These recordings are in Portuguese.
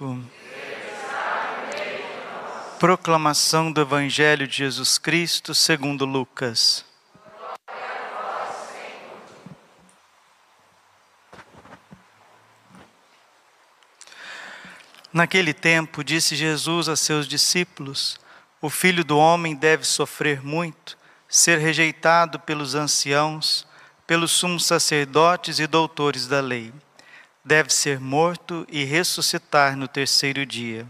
conosco. Proclamação do Evangelho de Jesus Cristo segundo Lucas. Naquele tempo, disse Jesus a seus discípulos: O filho do homem deve sofrer muito, ser rejeitado pelos anciãos, pelos sumos sacerdotes e doutores da lei deve ser morto e ressuscitar no terceiro dia.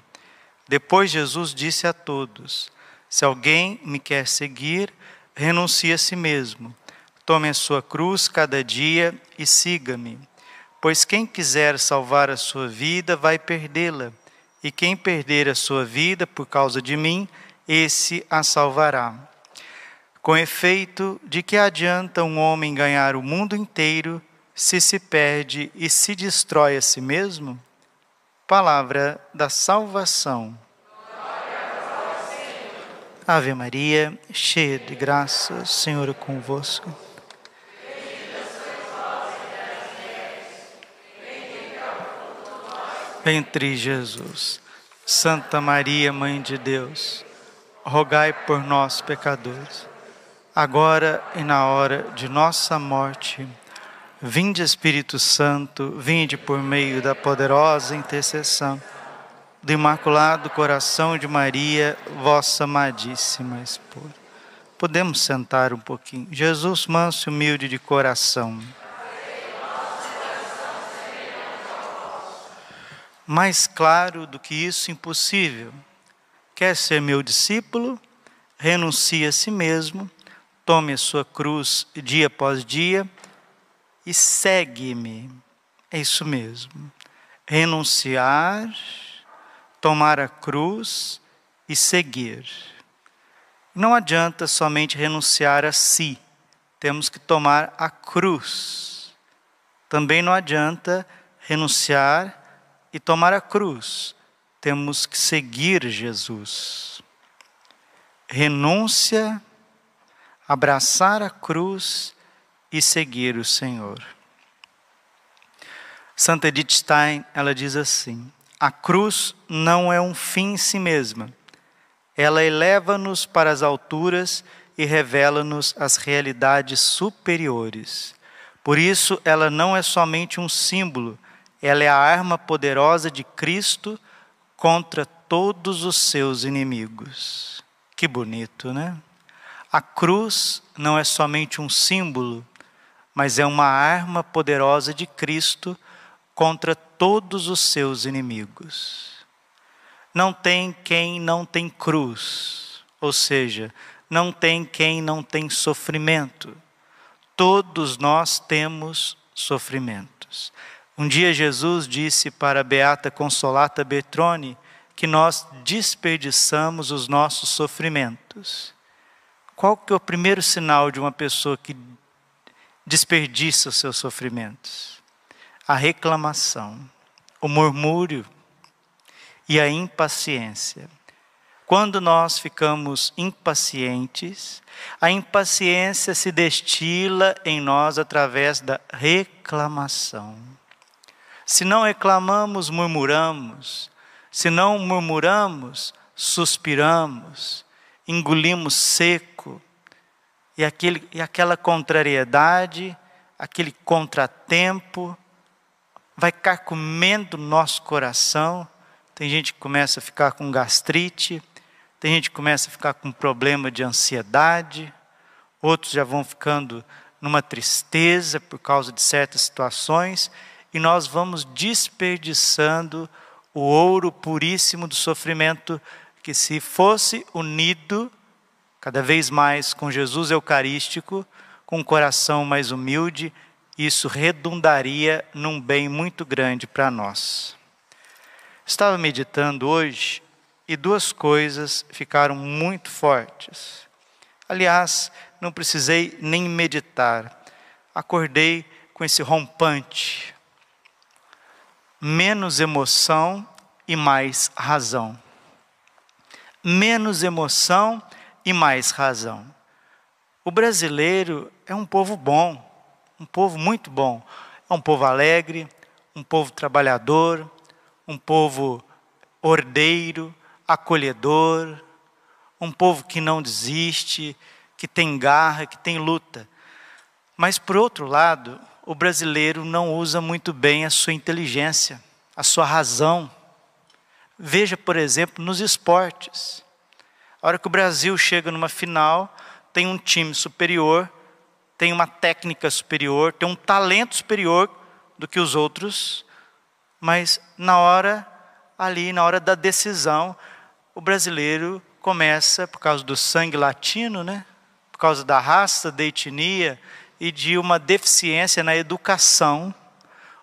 Depois Jesus disse a todos: Se alguém me quer seguir, renuncie a si mesmo. Tome a sua cruz cada dia e siga-me. Pois quem quiser salvar a sua vida vai perdê-la, e quem perder a sua vida por causa de mim, esse a salvará. Com efeito, de que adianta um homem ganhar o mundo inteiro se se perde e se destrói a si mesmo? Palavra da salvação. Ave Maria, cheia de graça, o Senhor é convosco. Entre Jesus, Santa Maria, Mãe de Deus, rogai por nós, pecadores, agora e na hora de nossa morte. Vinde Espírito Santo, vinde por meio da poderosa intercessão do Imaculado Coração de Maria, vossa amadíssima esposa. Podemos sentar um pouquinho. Jesus, manso e humilde de coração. Mais claro do que isso, impossível. Quer ser meu discípulo? Renuncie a si mesmo, tome a sua cruz dia após dia e segue-me. É isso mesmo. Renunciar, tomar a cruz e seguir. Não adianta somente renunciar a si, temos que tomar a cruz. Também não adianta renunciar e tomar a cruz, temos que seguir Jesus. Renúncia, abraçar a cruz e seguir o Senhor. Santa Edith Stein, ela diz assim: a cruz não é um fim em si mesma. Ela eleva-nos para as alturas e revela-nos as realidades superiores. Por isso, ela não é somente um símbolo, ela é a arma poderosa de Cristo contra todos os seus inimigos. Que bonito, né? A cruz não é somente um símbolo, mas é uma arma poderosa de Cristo contra todos os seus inimigos. Não tem quem não tem cruz, ou seja, não tem quem não tem sofrimento. Todos nós temos sofrimentos. Um dia Jesus disse para a beata Consolata Betrone que nós desperdiçamos os nossos sofrimentos. Qual que é o primeiro sinal de uma pessoa que desperdiça os seus sofrimentos. A reclamação, o murmúrio e a impaciência. Quando nós ficamos impacientes, a impaciência se destila em nós através da reclamação. Se não reclamamos, murmuramos. Se não murmuramos, suspiramos, engolimos seco e, aquele, e aquela contrariedade, aquele contratempo, vai carcomendo nosso coração. Tem gente que começa a ficar com gastrite, tem gente que começa a ficar com problema de ansiedade, outros já vão ficando numa tristeza por causa de certas situações, e nós vamos desperdiçando o ouro puríssimo do sofrimento que, se fosse unido cada vez mais com Jesus Eucarístico, com um coração mais humilde, isso redundaria num bem muito grande para nós. Estava meditando hoje e duas coisas ficaram muito fortes. Aliás, não precisei nem meditar. Acordei com esse rompante. Menos emoção e mais razão. Menos emoção e e mais razão. O brasileiro é um povo bom, um povo muito bom. É um povo alegre, um povo trabalhador, um povo ordeiro, acolhedor, um povo que não desiste, que tem garra, que tem luta. Mas, por outro lado, o brasileiro não usa muito bem a sua inteligência, a sua razão. Veja, por exemplo, nos esportes. A hora que o Brasil chega numa final, tem um time superior, tem uma técnica superior, tem um talento superior do que os outros, mas na hora ali, na hora da decisão, o brasileiro começa por causa do sangue latino, né? Por causa da raça, da etnia e de uma deficiência na educação,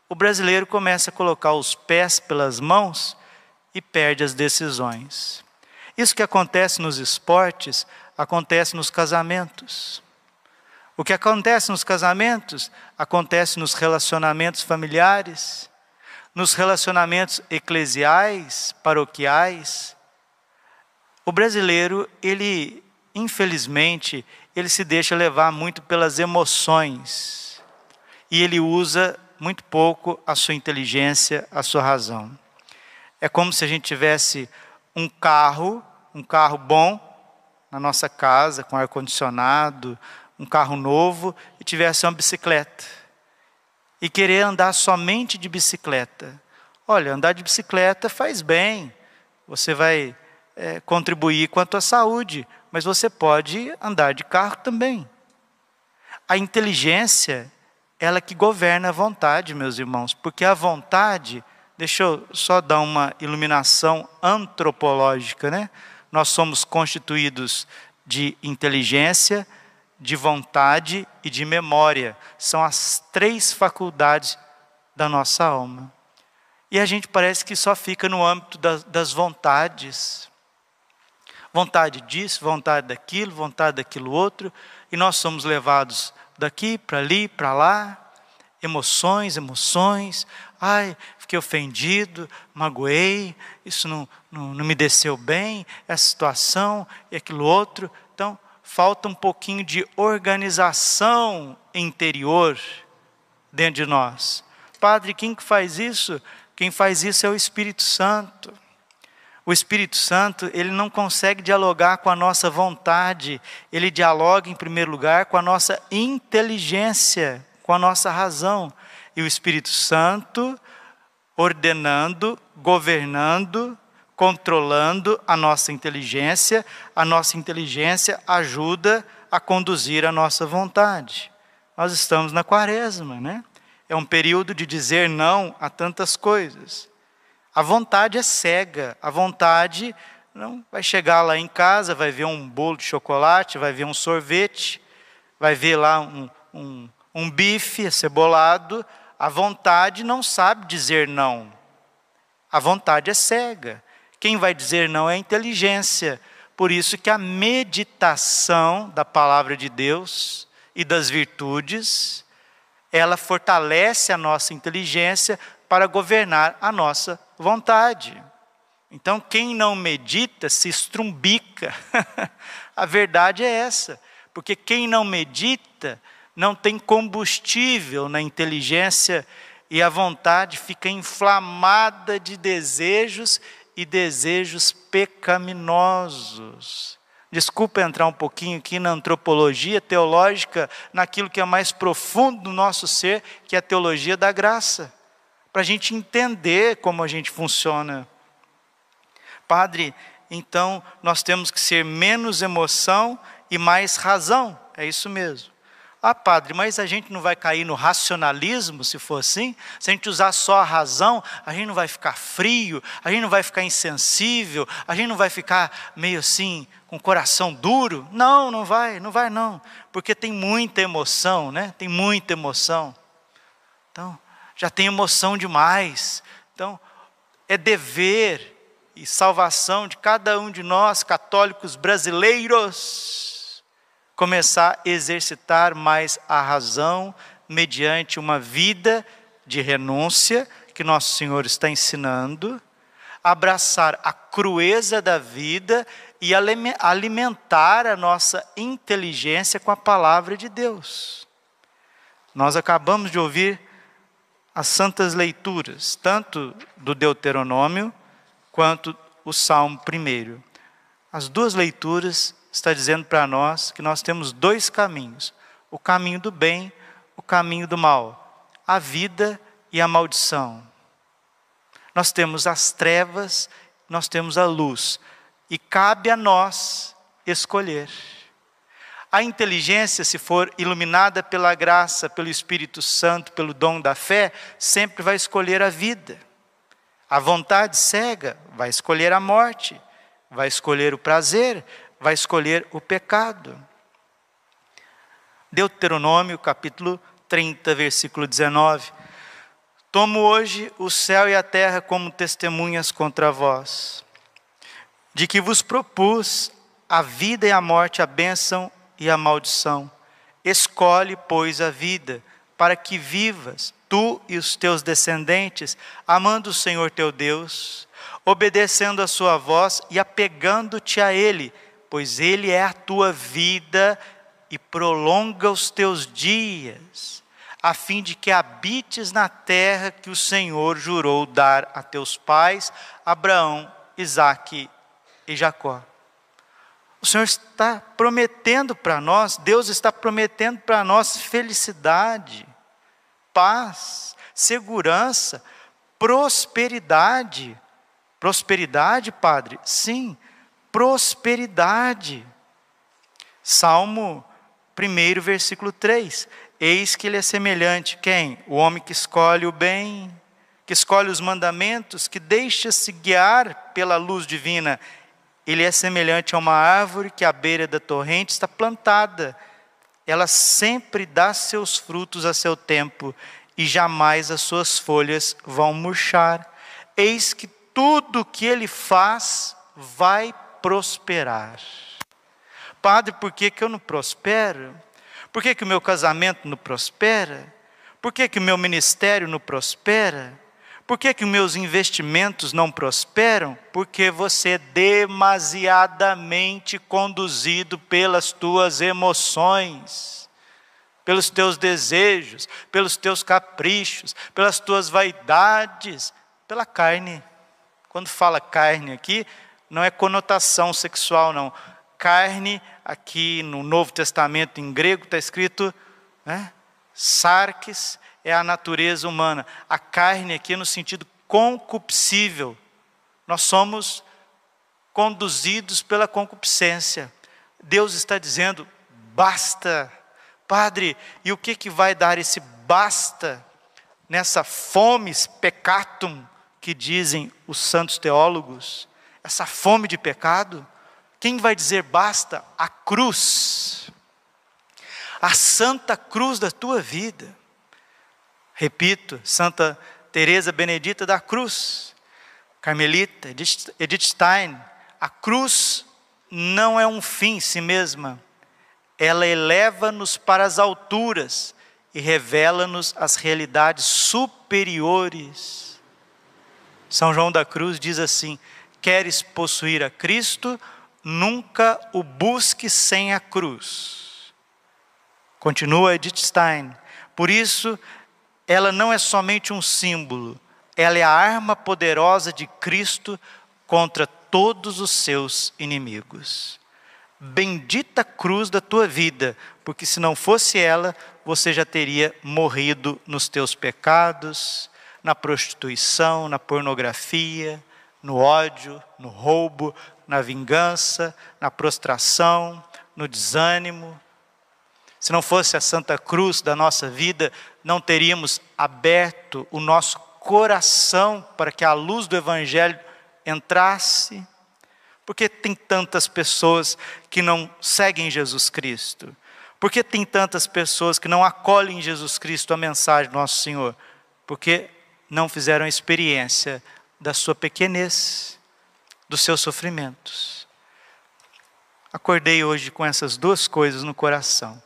o brasileiro começa a colocar os pés pelas mãos e perde as decisões. Isso que acontece nos esportes, acontece nos casamentos. O que acontece nos casamentos, acontece nos relacionamentos familiares, nos relacionamentos eclesiais, paroquiais. O brasileiro, ele, infelizmente, ele se deixa levar muito pelas emoções. E ele usa muito pouco a sua inteligência, a sua razão. É como se a gente tivesse um carro, um carro bom na nossa casa, com ar-condicionado, um carro novo, e tivesse uma bicicleta. E querer andar somente de bicicleta. Olha, andar de bicicleta faz bem, você vai é, contribuir com a tua saúde, mas você pode andar de carro também. A inteligência, ela que governa a vontade, meus irmãos, porque a vontade Deixa eu só dar uma iluminação antropológica, né? Nós somos constituídos de inteligência, de vontade e de memória. São as três faculdades da nossa alma. E a gente parece que só fica no âmbito das, das vontades. Vontade disso, vontade daquilo, vontade daquilo outro, e nós somos levados daqui para ali, para lá, emoções, emoções, ai, fiquei ofendido, magoei, isso não, não, não me desceu bem, essa situação e aquilo outro. Então, falta um pouquinho de organização interior dentro de nós. Padre, quem que faz isso? Quem faz isso é o Espírito Santo. O Espírito Santo, ele não consegue dialogar com a nossa vontade, ele dialoga em primeiro lugar com a nossa inteligência, com a nossa razão e o Espírito Santo ordenando, governando, controlando a nossa inteligência. A nossa inteligência ajuda a conduzir a nossa vontade. Nós estamos na quaresma, né? É um período de dizer não a tantas coisas. A vontade é cega, a vontade não vai chegar lá em casa, vai ver um bolo de chocolate, vai ver um sorvete, vai ver lá um, um, um bife acebolado, a vontade não sabe dizer não. A vontade é cega. Quem vai dizer não é a inteligência. Por isso que a meditação da palavra de Deus e das virtudes, ela fortalece a nossa inteligência para governar a nossa vontade. Então, quem não medita se estrumbica. a verdade é essa, porque quem não medita não tem combustível na inteligência e a vontade fica inflamada de desejos e desejos pecaminosos. Desculpa entrar um pouquinho aqui na antropologia teológica, naquilo que é mais profundo do nosso ser, que é a teologia da graça, para a gente entender como a gente funciona. Padre, então nós temos que ser menos emoção e mais razão, é isso mesmo. Ah, padre, mas a gente não vai cair no racionalismo se for assim? Se a gente usar só a razão, a gente não vai ficar frio, a gente não vai ficar insensível, a gente não vai ficar meio assim, com o coração duro? Não, não vai, não vai não, porque tem muita emoção, né? Tem muita emoção. Então, já tem emoção demais. Então, é dever e salvação de cada um de nós, católicos brasileiros, começar a exercitar mais a razão mediante uma vida de renúncia que nosso Senhor está ensinando, abraçar a crueza da vida e alimentar a nossa inteligência com a palavra de Deus. Nós acabamos de ouvir as santas leituras, tanto do Deuteronômio quanto o Salmo primeiro. As duas leituras está dizendo para nós que nós temos dois caminhos: o caminho do bem, o caminho do mal, a vida e a maldição. Nós temos as trevas, nós temos a luz, e cabe a nós escolher. A inteligência, se for iluminada pela graça, pelo Espírito Santo, pelo dom da fé, sempre vai escolher a vida. A vontade cega vai escolher a morte, vai escolher o prazer, vai escolher o pecado. Deuteronômio, capítulo 30, versículo 19. Tomo hoje o céu e a terra como testemunhas contra vós, de que vos propus a vida e a morte, a bênção e a maldição. Escolhe, pois, a vida, para que vivas, tu e os teus descendentes, amando o Senhor teu Deus, obedecendo a sua voz e apegando-te a Ele pois Ele é a tua vida e prolonga os teus dias, a fim de que habites na terra que o Senhor jurou dar a teus pais, Abraão, Isaque e Jacó. O Senhor está prometendo para nós, Deus está prometendo para nós felicidade, paz, segurança, prosperidade. Prosperidade, Padre? Sim, prosperidade. Salmo 1, versículo 3. Eis que ele é semelhante quem? O homem que escolhe o bem, que escolhe os mandamentos, que deixa-se guiar pela luz divina. Ele é semelhante a uma árvore que à beira da torrente está plantada. Ela sempre dá seus frutos a seu tempo e jamais as suas folhas vão murchar. Eis que tudo que ele faz vai prosperar. Padre, por que, que eu não prospero? Por que, que o meu casamento não prospera? Por que, que o meu ministério não prospera? Por que, que meus investimentos não prosperam? Porque você é demasiadamente conduzido pelas tuas emoções, pelos teus desejos, pelos teus caprichos, pelas tuas vaidades, pela carne. Quando fala carne aqui, não é conotação sexual, não. Carne, aqui no Novo Testamento, em grego, está escrito né, sarques, é a natureza humana. A carne aqui é no sentido concupiscível. Nós somos conduzidos pela concupiscência. Deus está dizendo, basta. Padre, e o que, que vai dar esse basta nessa fomes peccatum que dizem os santos teólogos? essa fome de pecado, quem vai dizer basta? A cruz, a santa cruz da tua vida. Repito, Santa Teresa Benedita da Cruz, Carmelita, Edith Stein, a cruz não é um fim em si mesma, ela eleva-nos para as alturas e revela-nos as realidades superiores. São João da Cruz diz assim: queres possuir a Cristo, nunca o busque sem a cruz. Continua Edith Stein. Por isso, ela não é somente um símbolo, ela é a arma poderosa de Cristo contra todos os seus inimigos. Bendita cruz da tua vida, porque se não fosse ela, você já teria morrido nos teus pecados, na prostituição, na pornografia, no ódio, no roubo, na vingança, na prostração, no desânimo. Se não fosse a Santa Cruz da nossa vida, não teríamos aberto o nosso coração para que a luz do Evangelho entrasse. Porque tem tantas pessoas que não seguem Jesus Cristo? Porque tem tantas pessoas que não acolhem Jesus Cristo, a mensagem do nosso Senhor? Porque não fizeram experiência da sua pequenez, dos seus sofrimentos. Acordei hoje com essas duas coisas no coração.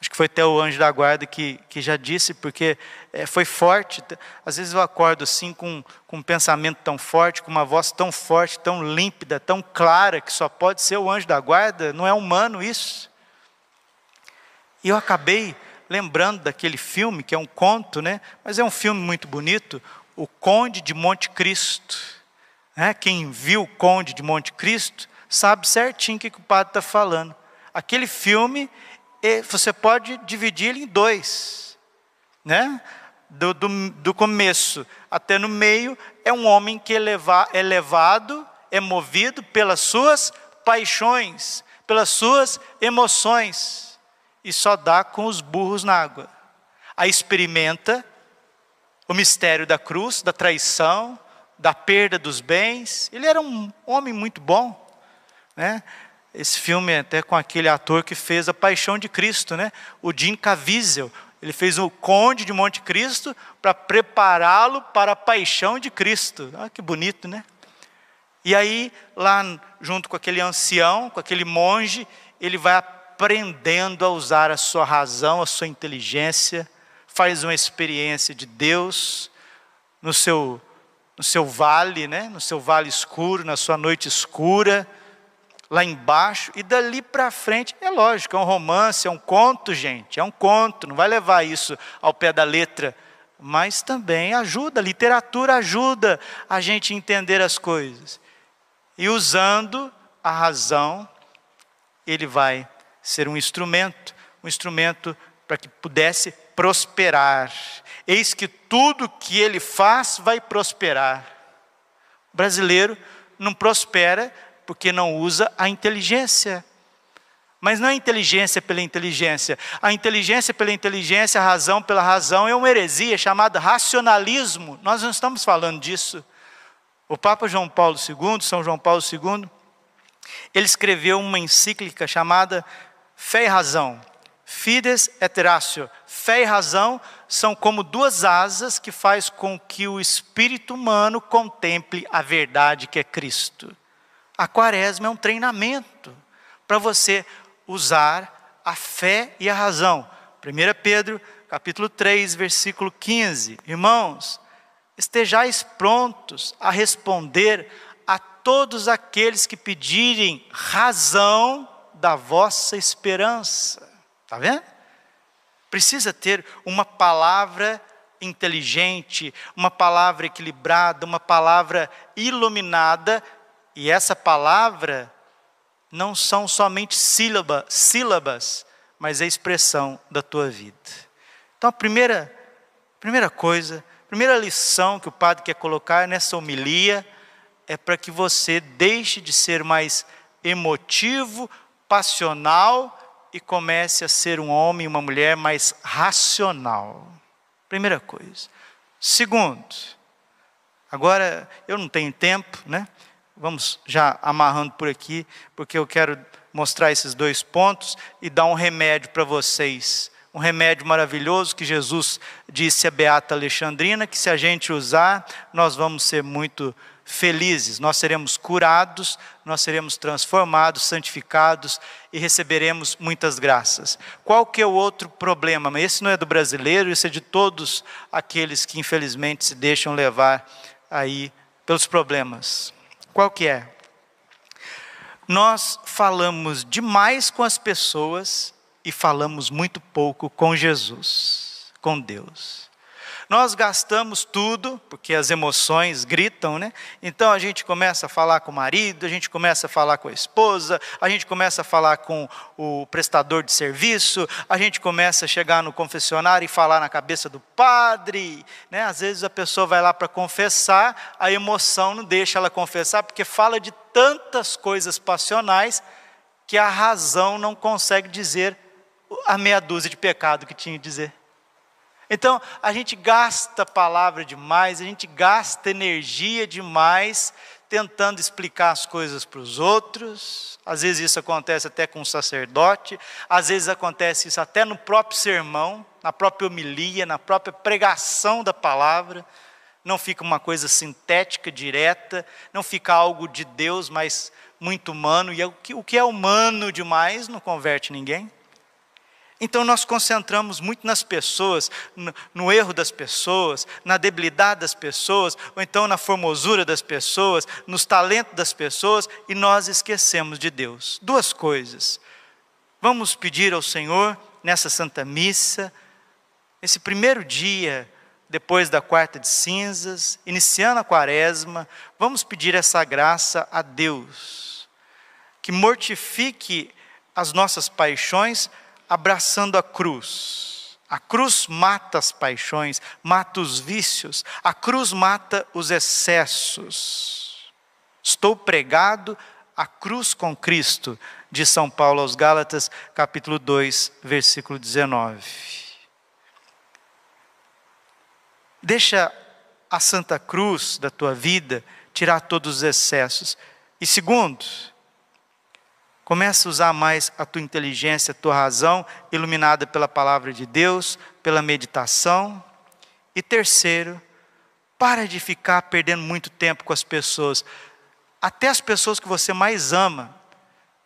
Acho que foi até o anjo da guarda que, que já disse, porque é, foi forte. Às vezes eu acordo assim com, com um pensamento tão forte, com uma voz tão forte, tão límpida, tão clara, que só pode ser o anjo da guarda, não é humano isso. E eu acabei lembrando daquele filme, que é um conto, né? mas é um filme muito bonito, o Conde de Monte Cristo. É, quem viu o Conde de Monte Cristo sabe certinho o que, o padre está falando. Aquele filme, você pode dividir ele em dois. Né? Do, do, do começo até no meio, é um homem que é, é levado, é movido pelas suas paixões, pelas suas emoções. E só dá com os burros na água. Aí experimenta o mistério da cruz, da traição, da perda dos bens. Ele era um homem muito bom, né? Esse filme é até com aquele ator que fez A Paixão de Cristo, né? O Jim Caviezel. Ele fez o Conde de Monte Cristo para prepará-lo para a Paixão de Cristo. Ah, que bonito, né? E aí, lá junto com aquele ancião, com aquele monge, ele vai aprendendo a usar a sua razão, a sua inteligência faz uma experiência de Deus no seu, no seu vale, né? no seu vale escuro, na sua noite escura, lá embaixo, e dali para frente, é lógico, é um romance, é um conto, gente, é um conto, não vai levar isso ao pé da letra, mas também ajuda, literatura ajuda a gente entender as coisas. E usando a razão, ele vai ser um instrumento, um instrumento para que pudesse prosperar. Eis que tudo que ele faz vai prosperar. O brasileiro não prospera porque não usa a inteligência. Mas não é inteligência pela inteligência. A inteligência pela inteligência, a razão pela razão, é uma heresia chamada racionalismo. Nós não estamos falando disso. O Papa João Paulo II, São João Paulo II, ele escreveu uma encíclica chamada Fé e Razão. Fides et ratio, fé e razão, são como duas asas que faz com que o espírito humano contemple a verdade que é Cristo. A quaresma é um treinamento para você usar a fé e a razão. 1 Pedro, capítulo 3, versículo 15. Irmãos, estejais prontos a responder a todos aqueles que pedirem razão da vossa esperança. Está vendo? Precisa ter uma palavra inteligente, uma palavra equilibrada, uma palavra iluminada, e essa palavra não são somente sílaba, sílabas, mas é a expressão da tua vida. Então a primeira, primeira coisa, a primeira lição que o padre quer colocar nessa homilia é para que você deixe de ser mais emotivo, passional e comece a ser um homem e uma mulher mais racional. Primeira coisa. Segundo, agora eu não tenho tempo, né? Vamos já amarrando por aqui, porque eu quero mostrar esses dois pontos e dar um remédio para vocês. Um remédio maravilhoso que Jesus disse à Beata Alexandrina: que se a gente usar, nós vamos ser muito felizes, nós seremos curados, nós seremos transformados, santificados e receberemos muitas graças. Qual que é o outro problema? Mas esse não é do brasileiro, esse é de todos aqueles que infelizmente se deixam levar aí pelos problemas. Qual que é? Nós falamos demais com as pessoas e falamos muito pouco com Jesus, com Deus. Nós gastamos tudo, porque as emoções gritam, né? Então a gente começa a falar com o marido, a gente começa a falar com a esposa, a gente começa a falar com o prestador de serviço, a gente começa a chegar no confessionário e falar na cabeça do padre, né? Às vezes a pessoa vai lá para confessar, a emoção não deixa ela confessar, porque fala de tantas coisas passionais que a razão não consegue dizer a meia dúzia de pecado que tinha que dizer. Então, a gente gasta palavra demais, a gente gasta energia demais tentando explicar as coisas para os outros. Às vezes isso acontece até com o sacerdote, às vezes acontece isso até no próprio sermão, na própria homilia, na própria pregação da palavra. Não fica uma coisa sintética, direta, não fica algo de Deus, mas muito humano. E é o que é humano demais não converte ninguém. Então nós concentramos muito nas pessoas, no, no, erro das pessoas, na debilidade das pessoas, ou então na formosura das pessoas, nos talentos das pessoas, e nós esquecemos de Deus. Duas coisas. Vamos pedir ao Senhor nessa Santa Missa, esse primeiro dia depois da quarta de cinzas, iniciando a quaresma, vamos pedir essa graça a Deus, que mortifique as nossas paixões abraçando a cruz. A cruz mata as paixões, mata os vícios, a cruz mata os excessos. Estou pregado à cruz com Cristo, de São Paulo aos Gálatas, capítulo 2, versículo 19. Deixa a Santa Cruz da tua vida tirar todos os excessos. E segundo, Começa a usar mais a tua inteligência, a tua razão, iluminada pela palavra de Deus, pela meditação. E terceiro, para de ficar perdendo muito tempo com as pessoas, até as pessoas que você mais ama.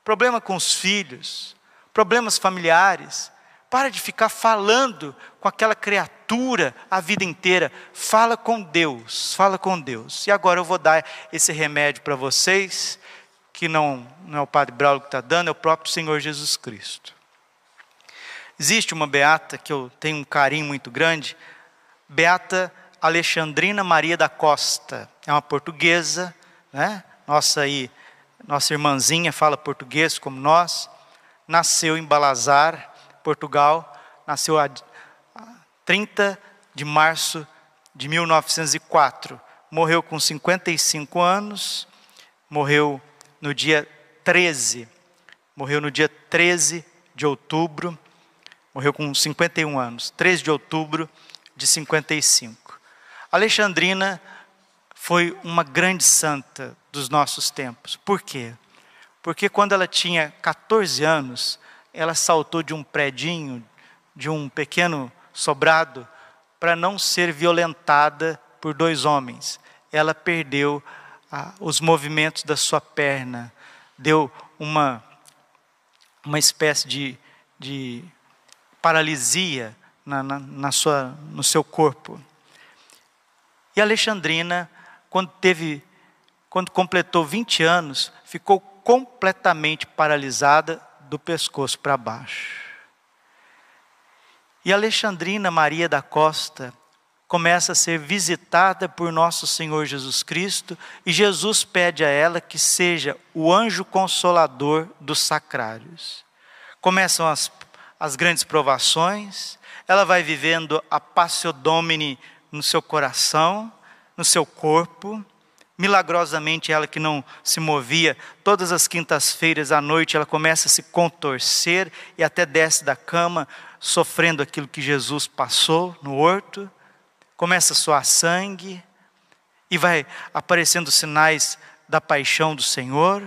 Problema com os filhos, problemas familiares. Para de ficar falando com aquela criatura a vida inteira. Fala com Deus, fala com Deus. E agora eu vou dar esse remédio para vocês que não, não é o Padre Braulio que está dando, é o próprio Senhor Jesus Cristo. Existe uma beata que eu tenho um carinho muito grande, Beata Alexandrina Maria da Costa, é uma portuguesa, né? nossa, aí, nossa irmãzinha fala português como nós, nasceu em Balazar, Portugal, nasceu a 30 de março de 1904, morreu com 55 anos, morreu no dia 13. Morreu no dia 13 de outubro. Morreu com 51 anos. 13 de outubro de 55. Alexandrina foi uma grande santa dos nossos tempos. Por quê? Porque quando ela tinha 14 anos, ela saltou de um predinho, de um pequeno sobrado, para não ser violentada por dois homens. Ela perdeu os movimentos da sua perna, deu uma, uma espécie de, de paralisia na, na, na sua, no seu corpo. E Alexandrina, quando teve, quando completou 20 anos, ficou completamente paralisada do pescoço para baixo. E Alexandrina Maria da Costa, começa a ser visitada por nosso Senhor Jesus Cristo e Jesus pede a ela que seja o anjo consolador dos sacrários. Começam as, as grandes provações, ela vai vivendo a Passio Domini no seu coração, no seu corpo. Milagrosamente, ela que não se movia, todas as quintas-feiras à noite, ela começa a se contorcer e até desce da cama, sofrendo aquilo que Jesus passou no horto começa a soar sangue, e vai aparecendo sinais da paixão do Senhor.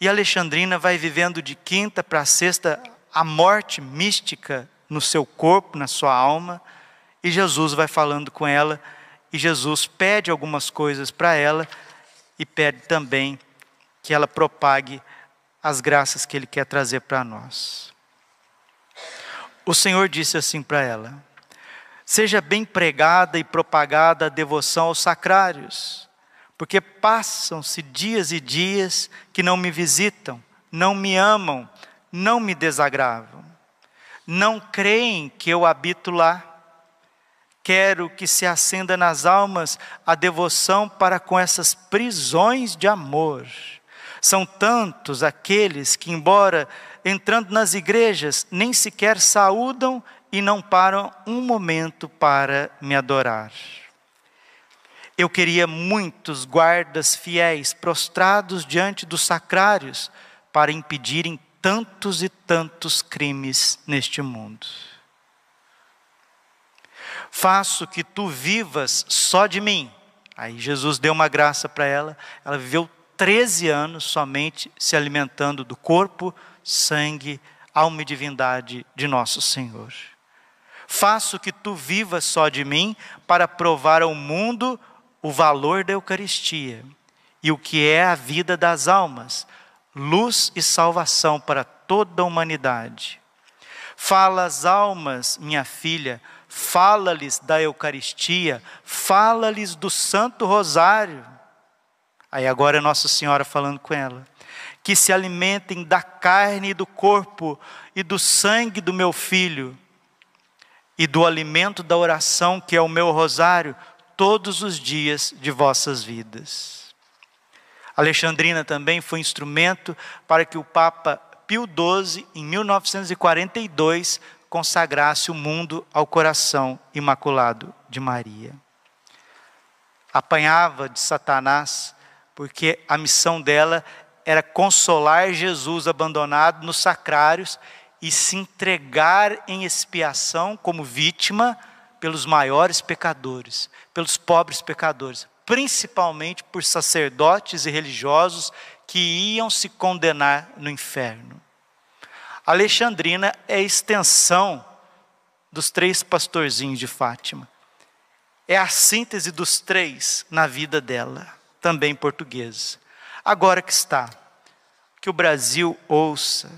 E Alexandrina vai vivendo de quinta para sexta a morte mística no seu corpo, na sua alma, e Jesus vai falando com ela, e Jesus pede algumas coisas para ela, e pede também que ela propague as graças que Ele quer trazer para nós. O Senhor disse assim para ela: seja bem pregada e propagada a devoção aos sacrários, porque passam-se dias e dias que não me visitam, não me amam, não me desagravam, não creem que eu habito lá. Quero que se acenda nas almas a devoção para com essas prisões de amor. São tantos aqueles que, embora entrando nas igrejas, nem sequer saúdam e não param um momento para me adorar. Eu queria muitos guardas fiéis prostrados diante dos sacrários para impedirem tantos e tantos crimes neste mundo. Faço que tu vivas só de mim. Aí Jesus deu uma graça para ela, ela viveu 13 anos somente se alimentando do corpo, sangue, alma e divindade de nosso Senhor. Faço que tu vivas só de mim para provar ao mundo o valor da Eucaristia e o que é a vida das almas, luz e salvação para toda a humanidade. Fala às almas, minha filha, fala-lhes da Eucaristia, fala-lhes do Santo Rosário. Aí agora é Nossa Senhora falando com ela. Que se alimentem da carne e do corpo e do sangue do meu filho, e do alimento da oração, que é o meu rosário, todos os dias de vossas vidas. Alexandrina também foi instrumento para que o Papa Pio XII, em 1942, consagrasse o mundo ao coração imaculado de Maria. Apanhava de Satanás, porque a missão dela era consolar Jesus abandonado nos sacrários e se entregar em expiação como vítima pelos maiores pecadores, pelos pobres pecadores, principalmente por sacerdotes e religiosos que iam se condenar no inferno. Alexandrina é a extensão dos três pastorzinhos de Fátima. É a síntese dos três na vida dela, também portuguesa. Agora que está, que o Brasil ouça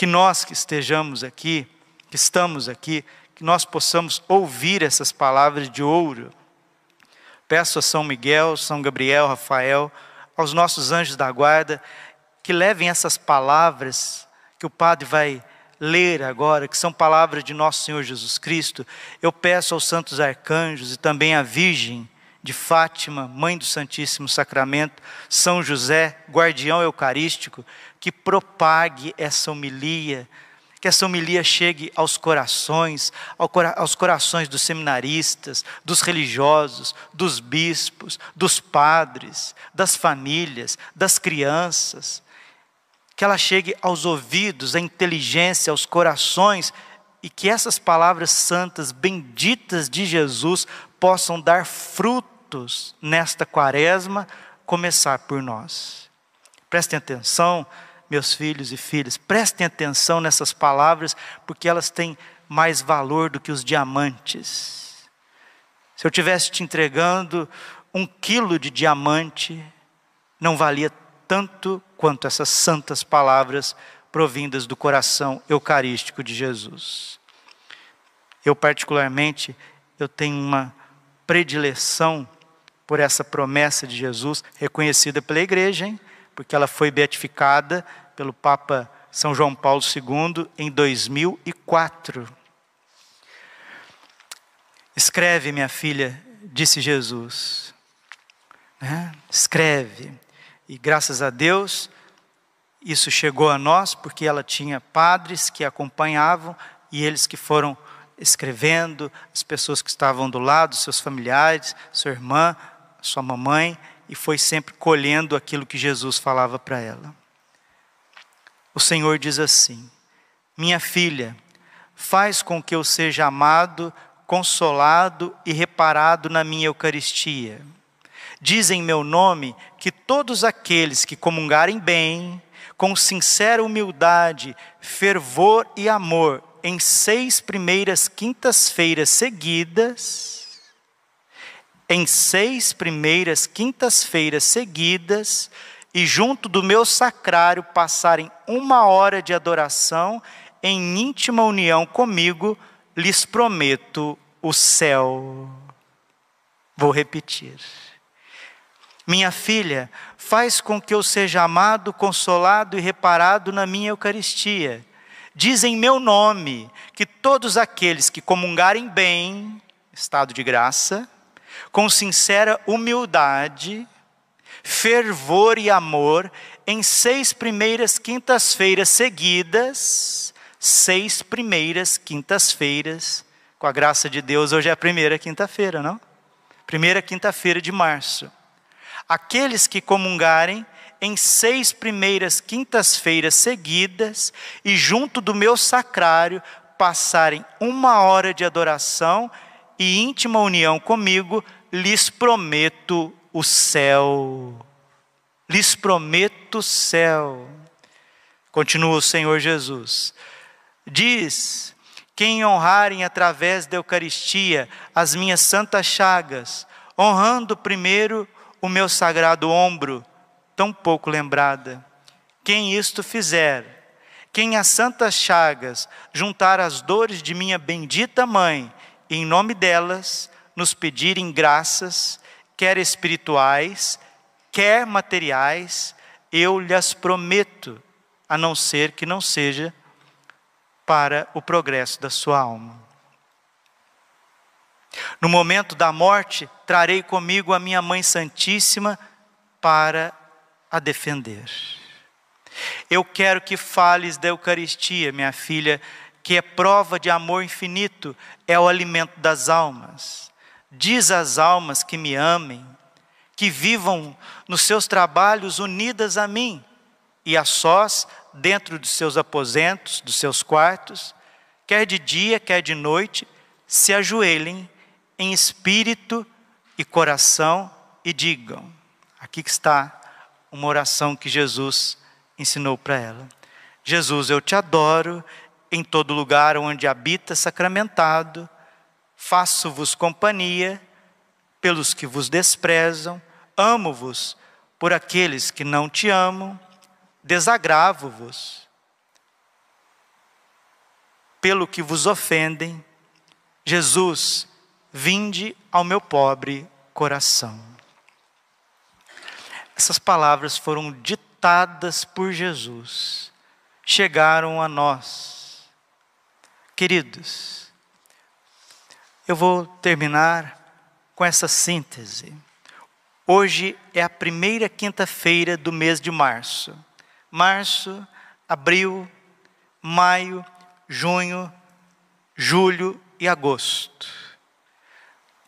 que nós que estejamos aqui, que estamos aqui, que nós possamos ouvir essas palavras de ouro. Peço a São Miguel, São Gabriel, Rafael, aos nossos anjos da guarda, que levem essas palavras que o Padre vai ler agora, que são palavras de nosso Senhor Jesus Cristo. Eu peço aos santos arcanjos e também à Virgem de Fátima, mãe do Santíssimo Sacramento, São José, guardião eucarístico, que propague essa homilia, que essa homilia chegue aos corações, aos corações dos seminaristas, dos religiosos, dos bispos, dos padres, das famílias, das crianças, que ela chegue aos ouvidos, à inteligência, aos corações e que essas palavras santas benditas de Jesus possam dar fruto nesta quaresma, começar por nós. Prestem atenção, meus filhos e filhas, prestem atenção nessas palavras, porque elas têm mais valor do que os diamantes. Se eu estivesse te entregando um quilo de diamante, não valia tanto quanto essas santas palavras provindas do coração eucarístico de Jesus. Eu particularmente eu tenho uma predileção por essa promessa de Jesus, reconhecida pela igreja, hein? porque ela foi beatificada pelo Papa São João Paulo II em 2004. Escreve, minha filha, disse Jesus. Né? Escreve. E graças a Deus, isso chegou a nós, porque ela tinha padres que acompanhavam e eles que foram escrevendo, as pessoas que estavam do lado, seus familiares, sua irmã, sua mamãe, e foi sempre colhendo aquilo que Jesus falava para ela. O Senhor diz assim: Minha filha, faz com que eu seja amado, consolado e reparado na minha Eucaristia. Diz em meu nome que todos aqueles que comungarem bem, com sincera humildade, fervor e amor, em seis primeiras quintas-feiras seguidas, em seis primeiras quintas-feiras seguidas, e junto do meu sacrário passarem uma hora de adoração em íntima união comigo, lhes prometo o céu. Vou repetir. Minha filha, faz com que eu seja amado, consolado e reparado na minha Eucaristia. Diz em meu nome que todos aqueles que comungarem bem, estado de graça, com sincera humildade, fervor e amor, em seis primeiras quintas-feiras seguidas, seis primeiras quintas-feiras, com a graça de Deus, hoje é a primeira quinta-feira, não? Primeira quinta-feira de março. Aqueles que comungarem em seis primeiras quintas-feiras seguidas e junto do meu sacrário passarem uma hora de adoração e íntima união comigo, lhes prometo o céu. Lhes prometo o céu. Continua o Senhor Jesus. Diz: Quem honrarem através da Eucaristia as minhas santas chagas, honrando primeiro o meu sagrado ombro, tão pouco lembrada. Quem isto fizer, quem as santas chagas juntar as dores de minha bendita mãe, em nome delas nos pedirem graças, quer espirituais, quer materiais, eu lhes prometo, a não ser que não seja para o progresso da sua alma. No momento da morte, trarei comigo a minha Mãe Santíssima para a defender. Eu quero que fales da Eucaristia, minha filha, que é prova de amor infinito, é o alimento das almas. Diz às almas que me amem, que vivam nos seus trabalhos unidas a mim e a sós dentro dos seus aposentos, dos seus quartos, quer de dia, quer de noite, se ajoelhem em espírito e coração e digam. Aqui que está uma oração que Jesus ensinou para ela. Jesus, eu te adoro em todo lugar onde habita sacramentado faço-vos companhia pelos que vos desprezam, amo-vos por aqueles que não te amam, desagravo-vos pelo que vos ofendem. Jesus, vinde ao meu pobre coração. Essas palavras foram ditadas por Jesus, chegaram a nós. Queridos, eu vou terminar com essa síntese. Hoje é a primeira quinta-feira do mês de março. Março, abril, maio, junho, julho e agosto.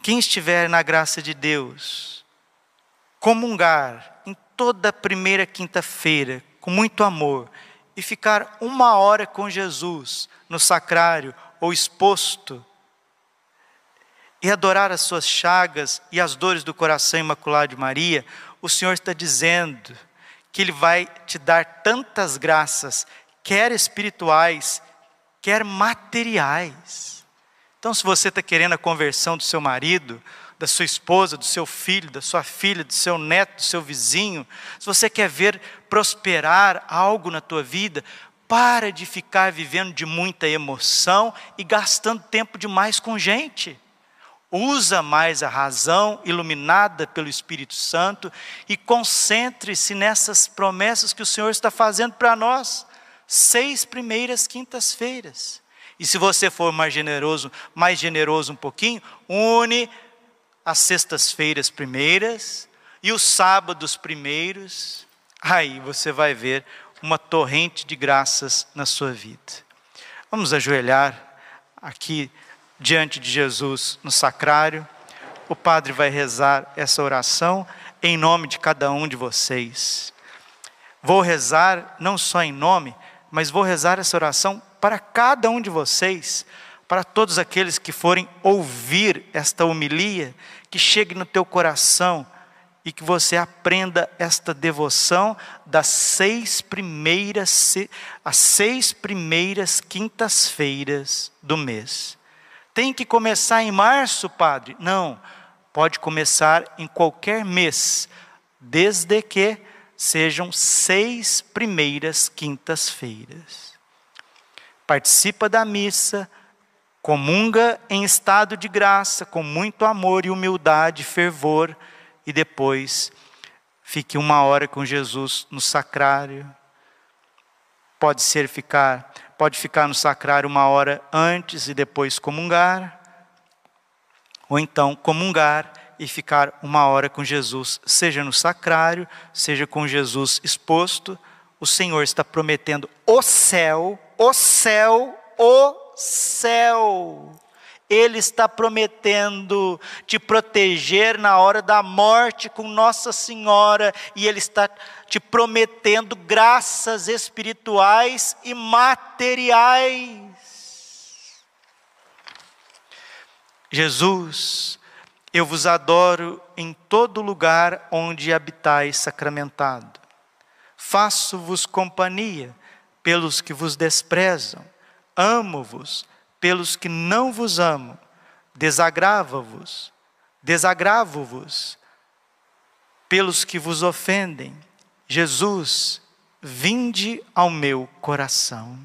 Quem estiver na graça de Deus, comungar em toda primeira quinta-feira com muito amor e ficar uma hora com Jesus no sacrário ou exposto e adorar as suas chagas e as dores do coração imaculado de Maria, o Senhor está dizendo que Ele vai te dar tantas graças, quer espirituais, quer materiais. Então, se você está querendo a conversão do seu marido, da sua esposa, do seu filho, da sua filha, do seu neto, do seu vizinho, se você quer ver prosperar algo na tua vida, para de ficar vivendo de muita emoção e gastando tempo demais com gente. Usa mais a razão iluminada pelo Espírito Santo e concentre-se nessas promessas que o Senhor está fazendo para nós, seis primeiras quintas-feiras. E se você for mais generoso, mais generoso um pouquinho, une as sextas-feiras primeiras e os sábados primeiros. Aí você vai ver uma torrente de graças na sua vida. Vamos ajoelhar aqui diante de Jesus no sacrário. O padre vai rezar essa oração em nome de cada um de vocês. Vou rezar não só em nome, mas vou rezar essa oração para cada um de vocês, para todos aqueles que forem ouvir esta homilia, que chegue no teu coração e que você aprenda esta devoção das seis primeiras, as seis primeiras quintas-feiras do mês. Tem que começar em março, padre? Não, pode começar em qualquer mês, desde que sejam seis primeiras quintas-feiras. Participa da missa, comunga em estado de graça, com muito amor e humildade, fervor, e depois fique uma hora com Jesus no sacrário. Pode ser ficar pode ficar no sacrário uma hora antes e depois comungar, ou então comungar e ficar uma hora com Jesus, seja no sacrário, seja com Jesus exposto. O Senhor está prometendo o céu, o céu, o céu ele está prometendo te proteger na hora da morte com Nossa Senhora, e Ele está te prometendo graças espirituais e materiais. Jesus, eu vos adoro em todo lugar onde habitais sacramentado. Faço-vos companhia pelos que vos desprezam. Amo-vos pelos que não vos amo, desagravo vos desagravo-vos, pelos que vos ofendem. Jesus, vinde ao meu coração.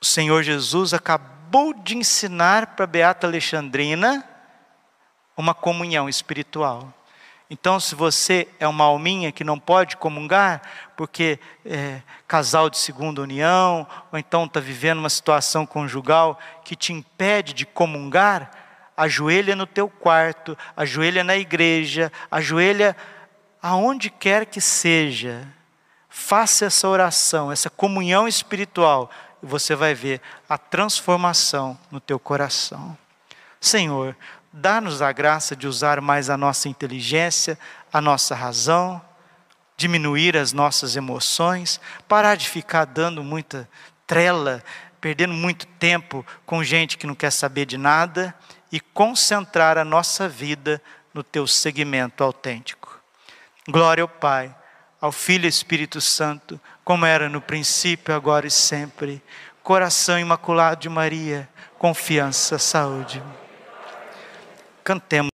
O Senhor Jesus acabou de ensinar para Beata Alexandrina uma comunhão espiritual. Então, se você é uma alminha que não pode comungar, porque é casal de segunda união, ou então está vivendo uma situação conjugal que te impede de comungar, ajoelha no teu quarto, ajoelha na igreja, ajoelha aonde quer que seja. Faça essa oração, essa comunhão espiritual, e você vai ver a transformação no teu coração. Senhor, Dá-nos a graça de usar mais a nossa inteligência, a nossa razão, diminuir as nossas emoções, parar de ficar dando muita trela, perdendo muito tempo com gente que não quer saber de nada e concentrar a nossa vida no teu segmento autêntico. Glória ao Pai, ao Filho e Espírito Santo, como era no princípio, agora e sempre. Coração imaculado de Maria, confiança, saúde cantemos.